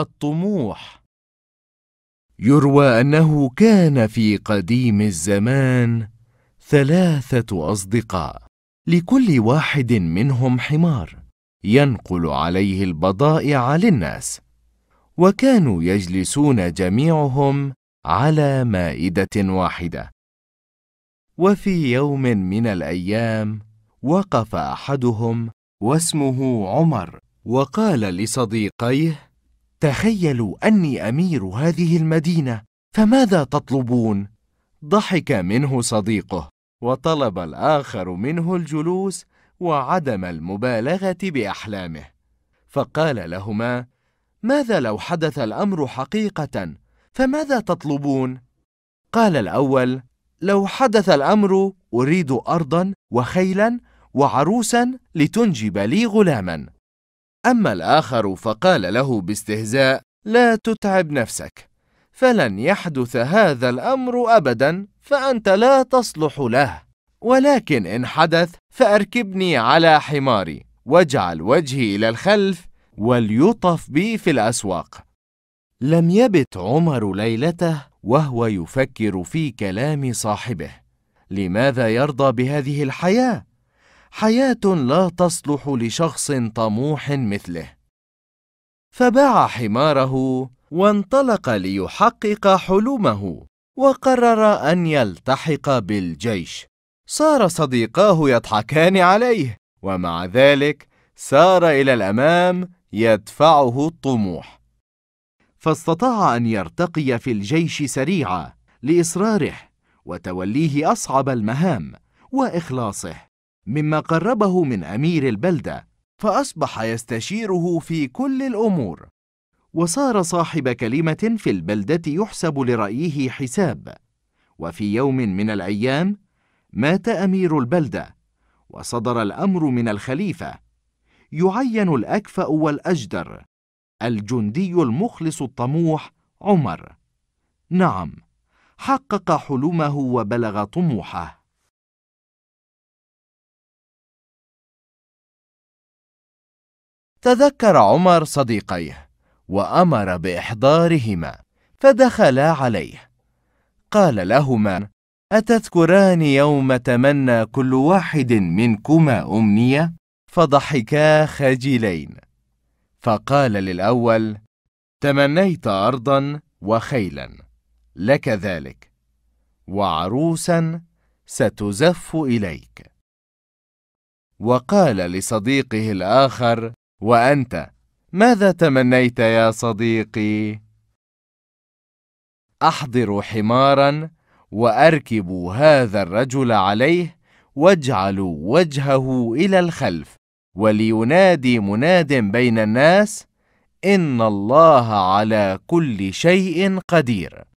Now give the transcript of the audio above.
الطموح يروى انه كان في قديم الزمان ثلاثه اصدقاء لكل واحد منهم حمار ينقل عليه البضائع للناس وكانوا يجلسون جميعهم على مائده واحده وفي يوم من الايام وقف احدهم واسمه عمر وقال لصديقيه تخيلوا اني امير هذه المدينه فماذا تطلبون ضحك منه صديقه وطلب الاخر منه الجلوس وعدم المبالغه باحلامه فقال لهما ماذا لو حدث الامر حقيقه فماذا تطلبون قال الاول لو حدث الامر اريد ارضا وخيلا وعروسا لتنجب لي غلاما أما الآخر فقال له باستهزاء لا تتعب نفسك فلن يحدث هذا الأمر أبدا فأنت لا تصلح له ولكن إن حدث فأركبني على حماري واجعل وجهي إلى الخلف وليطف بي في الأسواق لم يبت عمر ليلته وهو يفكر في كلام صاحبه لماذا يرضى بهذه الحياة؟ حياه لا تصلح لشخص طموح مثله فباع حماره وانطلق ليحقق حلمه وقرر ان يلتحق بالجيش صار صديقاه يضحكان عليه ومع ذلك سار الى الامام يدفعه الطموح فاستطاع ان يرتقي في الجيش سريعا لاصراره وتوليه اصعب المهام واخلاصه مما قربه من أمير البلدة فأصبح يستشيره في كل الأمور وصار صاحب كلمة في البلدة يحسب لرأيه حساب وفي يوم من الأيام مات أمير البلدة وصدر الأمر من الخليفة يعين الأكفأ والأجدر الجندي المخلص الطموح عمر نعم حقق حلمه وبلغ طموحه تذكر عمر صديقيه وأمر بإحضارهما فدخلا عليه قال لهما أتذكران يوم تمنى كل واحد منكما أمنية؟ فضحكا خجلين فقال للأول تمنيت أرضا وخيلا لك ذلك وعروسا ستزف إليك وقال لصديقه الآخر وأنت ماذا تمنيت يا صديقي؟ أحضر حمارا وأركب هذا الرجل عليه واجعل وجهه إلى الخلف ولينادي مناد بين الناس إن الله على كل شيء قدير